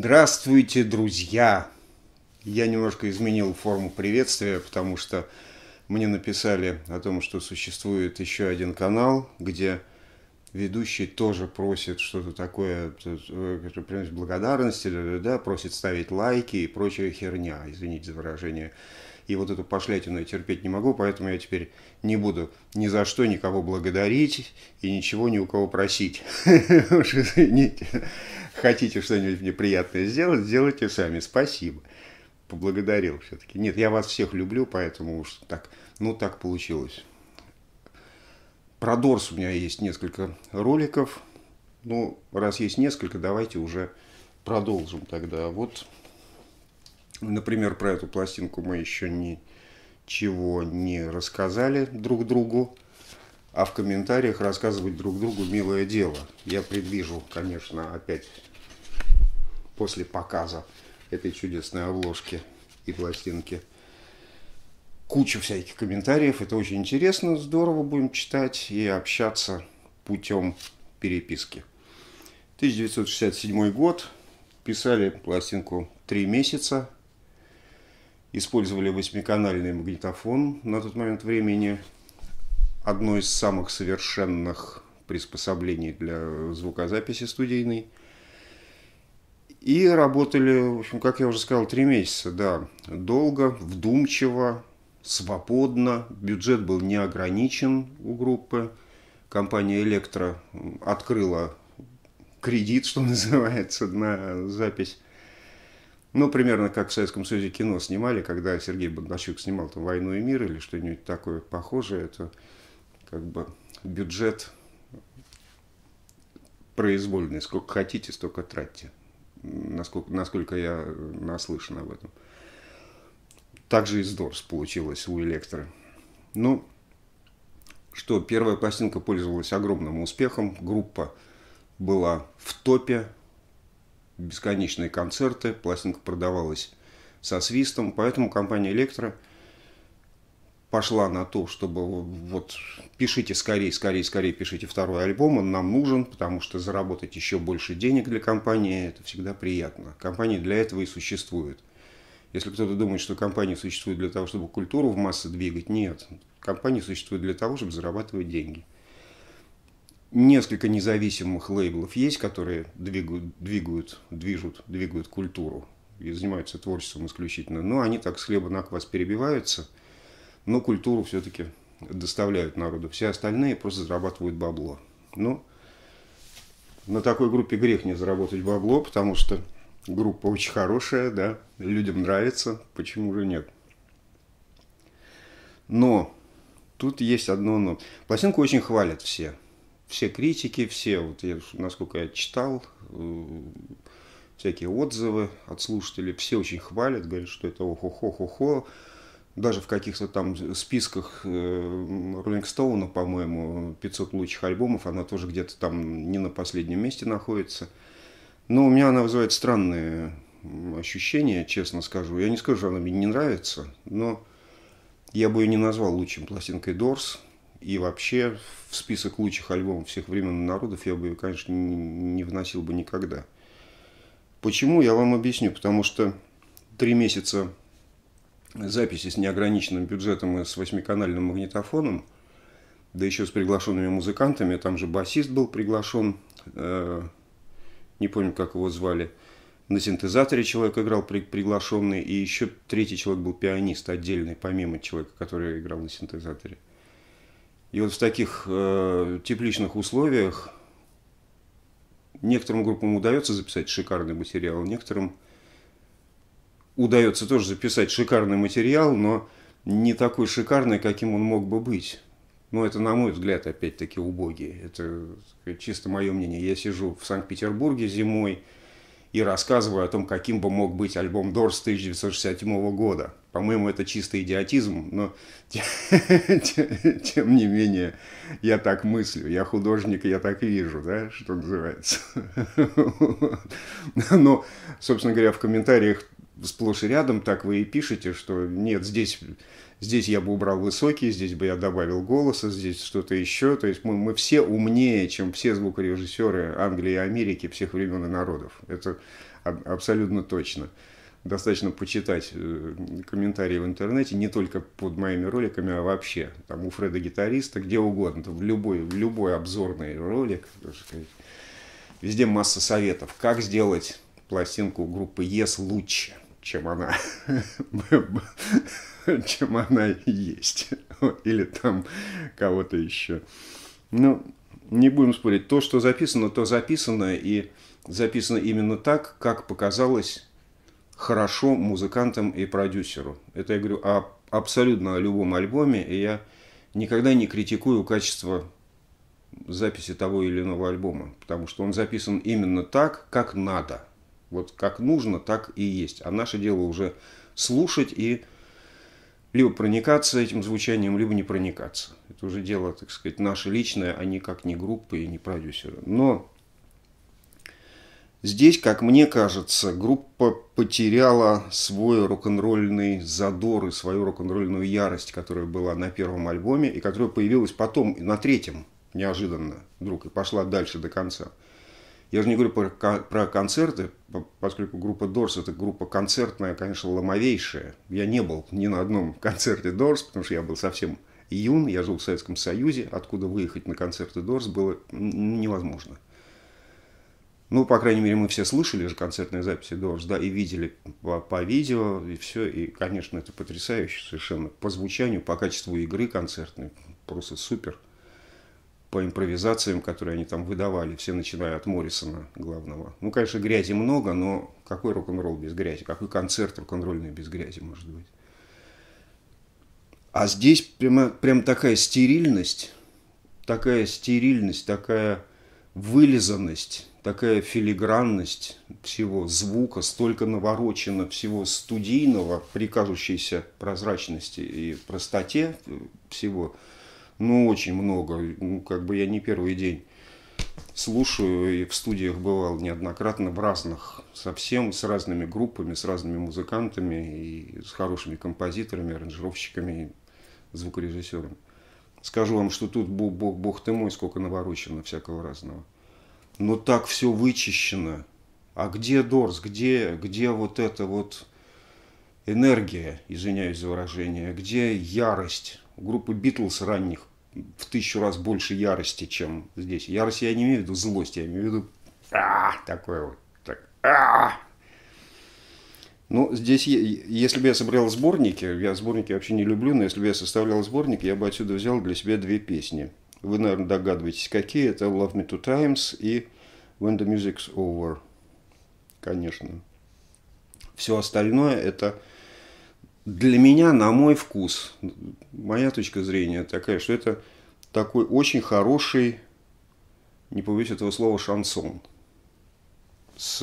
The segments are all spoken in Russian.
Здравствуйте, друзья! Я немножко изменил форму приветствия, потому что мне написали о том, что существует еще один канал, где ведущий тоже просит что-то такое, э, приносит благодарности, да, просит ставить лайки и прочая херня, извините за выражение и вот эту пошлятину я терпеть не могу, поэтому я теперь не буду ни за что никого благодарить и ничего ни у кого просить. Уж извините, хотите что-нибудь мне приятное сделать, сделайте сами. Спасибо. Поблагодарил все-таки. Нет, я вас всех люблю, поэтому уж так, ну так получилось. Про Дорс у меня есть несколько роликов. Ну, раз есть несколько, давайте уже продолжим тогда. Вот Например, про эту пластинку мы еще ничего не рассказали друг другу, а в комментариях рассказывать друг другу милое дело. Я предвижу, конечно, опять после показа этой чудесной обложки и пластинки кучу всяких комментариев. Это очень интересно, здорово будем читать и общаться путем переписки. 1967 год. Писали пластинку три месяца использовали восьмиканальный магнитофон на тот момент времени. Одно из самых совершенных приспособлений для звукозаписи студийной. И работали, в общем, как я уже сказал, три месяца, да, долго, вдумчиво, свободно. Бюджет был не ограничен у группы. Компания «Электро» открыла кредит, что называется, на запись ну, примерно как в Советском Союзе кино снимали, когда Сергей Бондарчук снимал там «Войну и мир» или что-нибудь такое похожее, это как бы бюджет произвольный. Сколько хотите, столько тратьте. Насколько, насколько я наслышан об этом. Также и с Дорс получилось у Электро. Ну, что, первая пластинка пользовалась огромным успехом. Группа была в топе бесконечные концерты, пластинка продавалась со свистом, поэтому компания «Электро» пошла на то, чтобы вот пишите скорее, скорее, скорее пишите второй альбом, он нам нужен, потому что заработать еще больше денег для компании – это всегда приятно. Компания для этого и существует. Если кто-то думает, что компания существует для того, чтобы культуру в массы двигать, нет. Компания существует для того, чтобы зарабатывать деньги – несколько независимых лейблов есть, которые двигают, двигают, движут, двигают культуру и занимаются творчеством исключительно. Но они так с хлеба на квас перебиваются, но культуру все-таки доставляют народу. Все остальные просто зарабатывают бабло. Но ну, на такой группе грех не заработать бабло, потому что группа очень хорошая, да, людям нравится, почему же нет. Но тут есть одно но. Пластинку очень хвалят все – все критики, все, вот я, насколько я читал, э, всякие отзывы от слушателей, все очень хвалят, говорят, что это охо-хо-хо-хо. Даже в каких-то там списках э, Роллинг Стоуна, по-моему, 500 лучших альбомов, она тоже где-то там не на последнем месте находится. Но у меня она вызывает странные ощущения, честно скажу. Я не скажу, что она мне не нравится, но я бы ее не назвал лучшим пластинкой Дорс. И вообще в список лучших альбомов всех времен и народов я бы, конечно, не вносил бы никогда. Почему, я вам объясню. Потому что три месяца записи с неограниченным бюджетом и с восьмиканальным магнитофоном, да еще с приглашенными музыкантами, там же басист был приглашен, э, не помню, как его звали, на синтезаторе человек играл при, приглашенный, и еще третий человек был пианист отдельный, помимо человека, который играл на синтезаторе. И вот в таких э, тепличных условиях некоторым группам удается записать шикарный материал, некоторым удается тоже записать шикарный материал, но не такой шикарный, каким он мог бы быть. Но это, на мой взгляд, опять-таки убогие. Это чисто мое мнение. Я сижу в Санкт-Петербурге зимой, и рассказываю о том, каким бы мог быть альбом Дорс 1967 года. По-моему, это чистый идиотизм, но тем не менее я так мыслю, я художник, я так вижу, да, что называется. Но, собственно говоря, в комментариях сплошь и рядом так вы и пишете, что нет, здесь Здесь я бы убрал высокие, здесь бы я добавил голоса, здесь что-то еще. То есть мы, мы все умнее, чем все звукорежиссеры Англии и Америки всех времен и народов. Это абсолютно точно. Достаточно почитать э, комментарии в интернете, не только под моими роликами, а вообще. Там у Фреда гитариста, где угодно, в любой, в любой обзорный ролик, везде масса советов, как сделать пластинку группы ЕС yes лучше, чем она чем она есть. Или там кого-то еще. Ну, не будем спорить. То, что записано, то записано. И записано именно так, как показалось хорошо музыкантам и продюсеру. Это я говорю о абсолютно о любом альбоме. И я никогда не критикую качество записи того или иного альбома. Потому что он записан именно так, как надо. Вот как нужно, так и есть. А наше дело уже слушать и либо проникаться этим звучанием, либо не проникаться. Это уже дело, так сказать, наше личное, а никак не группы и не продюсера. Но здесь, как мне кажется, группа потеряла свой рок-н-ролльный задор и свою рок-н-ролльную ярость, которая была на первом альбоме и которая появилась потом, на третьем, неожиданно, вдруг, и пошла дальше до конца – я же не говорю про, про концерты, поскольку группа Дорс это группа концертная, конечно, ломовейшая. Я не был ни на одном концерте Дорс, потому что я был совсем юн, я жил в Советском Союзе, откуда выехать на концерты Дорс было невозможно. Ну, по крайней мере, мы все слышали же концертные записи Дорс, да, и видели по, по видео, и все. И, конечно, это потрясающе совершенно. По звучанию, по качеству игры концертной, просто супер – по импровизациям, которые они там выдавали, все начиная от Моррисона главного. Ну, конечно, грязи много, но какой рок-н-ролл без грязи? Какой концерт рок-н-ролльный без грязи может быть? А здесь прямо, прям такая стерильность, такая стерильность, такая вылизанность, такая филигранность всего звука, столько наворочено всего студийного при прозрачности и простоте всего – ну, очень много. Ну, как бы я не первый день слушаю и в студиях бывал неоднократно в разных, совсем с разными группами, с разными музыкантами и с хорошими композиторами, аранжировщиками и звукорежиссерами. Скажу вам, что тут бог, бог, бог ты мой, сколько наворочено всякого разного. Но так все вычищено. А где Дорс, где, где вот эта вот энергия, извиняюсь за выражение, где ярость? У группы Битлз ранних в тысячу раз больше ярости, чем здесь. Ярость я не имею в виду злость, я имею в виду а, такое вот. Так, а. Ну, здесь, если бы я собрал сборники, я сборники вообще не люблю, но если бы я составлял сборник, я бы отсюда взял для себя две песни. Вы, наверное, догадываетесь, какие. Это «Love Me Two Times» и «When the Music's Over». Конечно. Все остальное – это для меня, на мой вкус, моя точка зрения такая, что это такой очень хороший, не побоюсь этого слова, шансон с,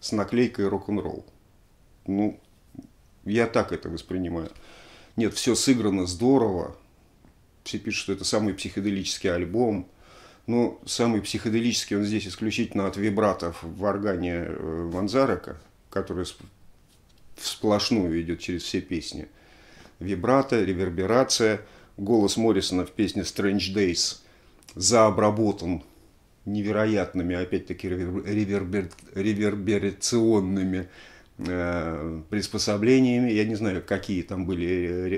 с наклейкой рок-н-ролл. Ну, я так это воспринимаю. Нет, все сыграно здорово. Все пишут, что это самый психоделический альбом. Но самый психоделический он здесь исключительно от вибратов в органе Ванзарака, э, который всплошную идет через все песни. Вибрато, реверберация, голос Моррисона в песне Strange Days заобработан невероятными, опять-таки, ревербер... реверберационными э, приспособлениями. Я не знаю, какие там были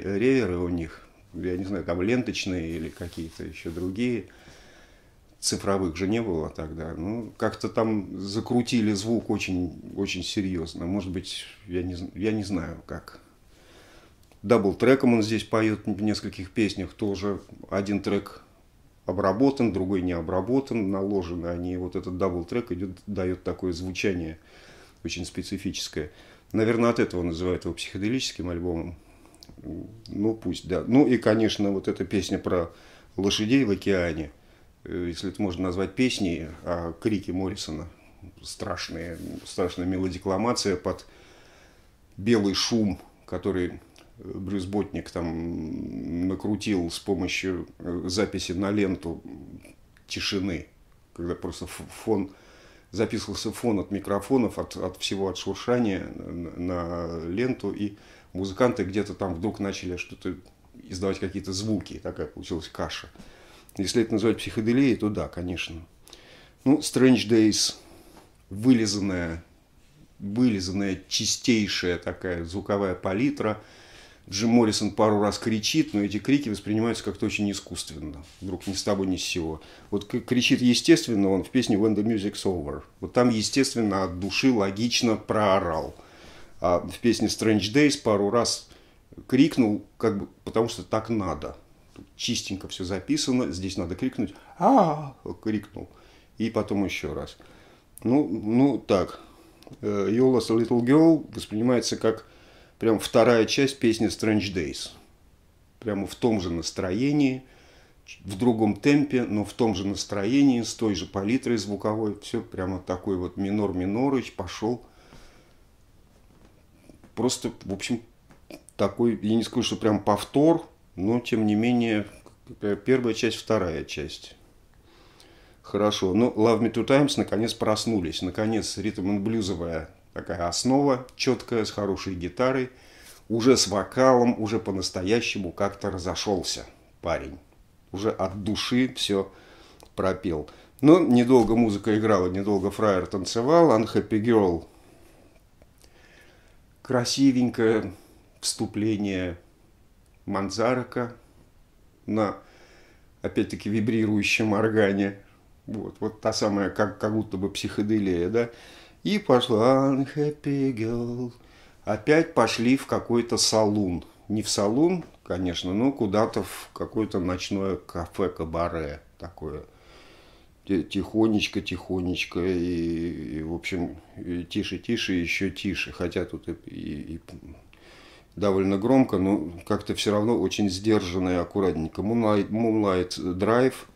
реверы у них. Я не знаю, там ленточные или какие-то еще другие цифровых же не было тогда. Ну, как-то там закрутили звук очень, очень серьезно. Может быть, я не, я не знаю как. Дабл-треком он здесь поет в нескольких песнях тоже. Один трек обработан, другой не обработан, наложены они. Вот этот дабл-трек идет, дает такое звучание очень специфическое. Наверное, от этого называют его психоделическим альбомом. Ну, пусть, да. Ну и, конечно, вот эта песня про лошадей в океане – Э, если это можно назвать песней, а крики Моррисона. Страшные, страшная мелодикламация под белый шум, который Брюс Ботник там накрутил с помощью э, записи на ленту тишины, когда просто фон записывался фон от микрофонов, от, от всего от шуршания на ленту, и музыканты где-то там вдруг начали что-то издавать какие-то звуки, такая получилась каша. Если это называть психоделией, то да, конечно. Ну, Strange Days, вылизанная, вылизанная чистейшая такая звуковая палитра. Джим Моррисон пару раз кричит, но эти крики воспринимаются как-то очень искусственно. Вдруг ни с того, ни с сего. Вот кричит естественно он в песне «When the music's over». Вот там, естественно, от души логично проорал. А в песне «Strange Days» пару раз крикнул, как бы, потому что так надо – чистенько все записано, здесь надо крикнуть, а, -а, -а крикнул, и потом еще раз. Ну, ну так, э, Yola's a Little Girl воспринимается как прям вторая часть песни Strange Days. Прямо в том же настроении, в другом темпе, но в том же настроении, с той же палитрой звуковой. Все прямо такой вот минор-минорыч пошел. Просто, в общем, такой, я не скажу, что прям повтор, но тем не менее первая часть, вторая часть. Хорошо. Ну, Love Me Two Times наконец проснулись. Наконец, ритм блюзовая такая основа, четкая, с хорошей гитарой, уже с вокалом, уже по-настоящему как-то разошелся парень. Уже от души все пропел. Но ну, недолго музыка играла, недолго фраер танцевал, Unhappy Girl красивенькое вступление – Манзарака на, опять-таки, вибрирующем органе. Вот, вот та самая, как, как будто бы психоделия, да. И пошла Unhappy Girl. Опять пошли в какой-то салун. Не в салун, конечно, но куда-то в какое-то ночное кафе, кабаре такое. Тихонечко, тихонечко, и, и в общем, тише, тише, еще тише. Хотя тут и, и, и довольно громко, но как-то все равно очень сдержанно и аккуратненько. Moonlight, Moonlight Drive –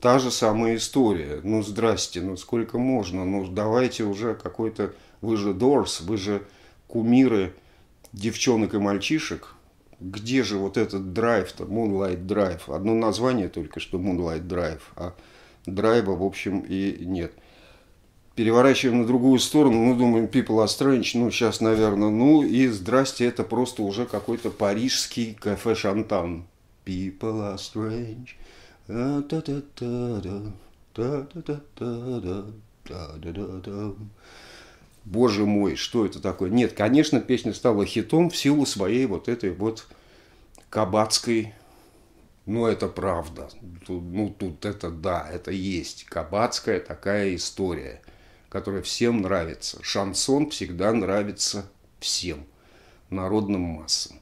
та же самая история. Ну, здрасте, ну сколько можно? Ну, давайте уже какой-то… Вы же Дорс, вы же кумиры девчонок и мальчишек. Где же вот этот драйв-то, Moonlight Drive? Одно название только, что Moonlight Drive, а драйва, в общем, и нет – переворачиваем на другую сторону, ну, думаем, people are strange, ну, сейчас, наверное, ну, и здрасте, это просто уже какой-то парижский кафе Шантан. People are strange. Боже мой, что это такое? Нет, конечно, песня стала хитом в силу своей вот этой вот кабацкой ну, это правда. ну, тут это да, это есть. Кабацкая такая история которая всем нравится. Шансон всегда нравится всем, народным массам.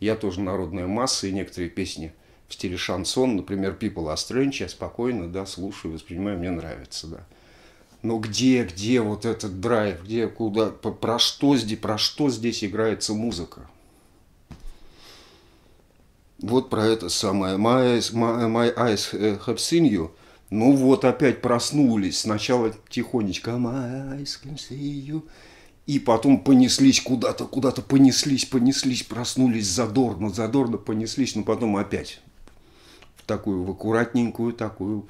Я тоже народная масса, и некоторые песни в стиле шансон, например, People are Strange, я спокойно, да, слушаю, воспринимаю, мне нравится, да. Но где, где вот этот драйв, где, куда, про что здесь, про что здесь играется музыка? Вот про это самое. My my, my eyes have seen you – ну вот опять проснулись. Сначала тихонечко «My eyes И потом понеслись куда-то, куда-то понеслись, понеслись, проснулись задорно, задорно понеслись, но потом опять в такую в аккуратненькую, такую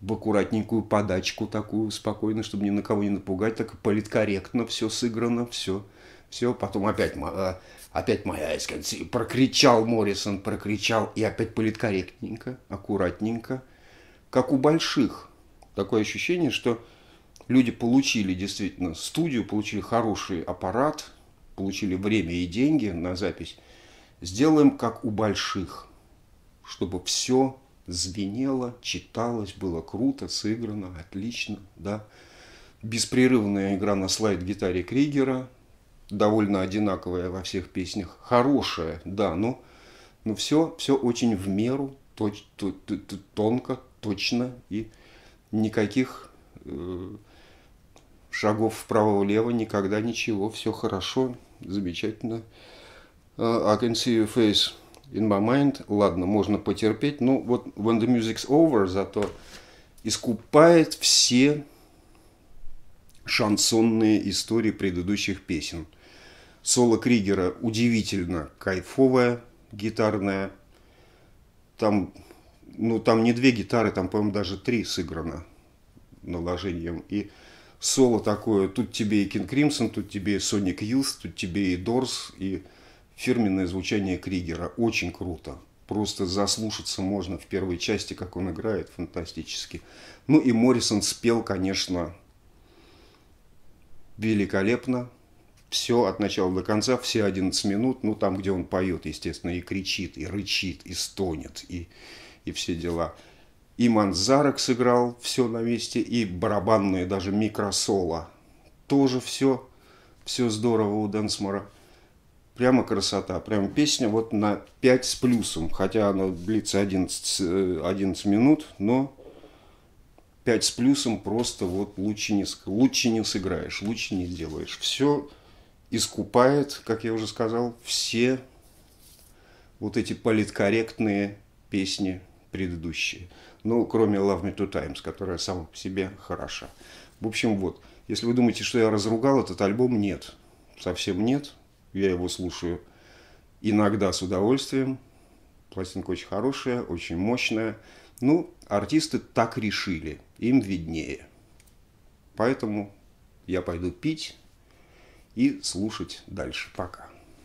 в аккуратненькую подачку такую спокойно, чтобы ни на кого не напугать, так политкорректно все сыграно, все. Все, потом опять, а, опять моя искать. Прокричал Моррисон, прокричал, и опять политкорректненько, аккуратненько – как у больших. Такое ощущение, что люди получили действительно студию, получили хороший аппарат, получили время и деньги на запись. Сделаем как у больших, чтобы все звенело, читалось, было круто, сыграно, отлично, да. Беспрерывная игра на слайд-гитаре Кригера, довольно одинаковая во всех песнях, хорошая, да, но, но все, все очень в меру, тонко, точно и никаких э, шагов вправо-влево, никогда ничего, все хорошо, замечательно. Uh, I can see your face in my mind. Ладно, можно потерпеть. Ну вот when the music's over, зато искупает все шансонные истории предыдущих песен. Соло Кригера удивительно кайфовая гитарная Там ну там не две гитары, там, по-моему, даже три сыграно наложением. И соло такое, тут тебе и Кинг Кримсон, тут тебе и Соник Юс, тут тебе и Дорс, и фирменное звучание Кригера. Очень круто. Просто заслушаться можно в первой части, как он играет, фантастически. Ну и Моррисон спел, конечно, великолепно. Все от начала до конца, все 11 минут, ну там, где он поет, естественно, и кричит, и рычит, и стонет, и и все дела. И Манзарок сыграл все на месте, и барабанные, даже микросоло. Тоже все, все здорово у Дэнсмора. Прямо красота, прямо песня вот на 5 с плюсом, хотя она длится 11, 11 э, минут, но 5 с плюсом просто вот лучше не, лучше не сыграешь, лучше не сделаешь. Все искупает, как я уже сказал, все вот эти политкорректные песни предыдущие. Ну, кроме Love Me Two Times, которая сама по себе хороша. В общем, вот. Если вы думаете, что я разругал этот альбом, нет. Совсем нет. Я его слушаю иногда с удовольствием. Пластинка очень хорошая, очень мощная. Ну, артисты так решили. Им виднее. Поэтому я пойду пить и слушать дальше. Пока.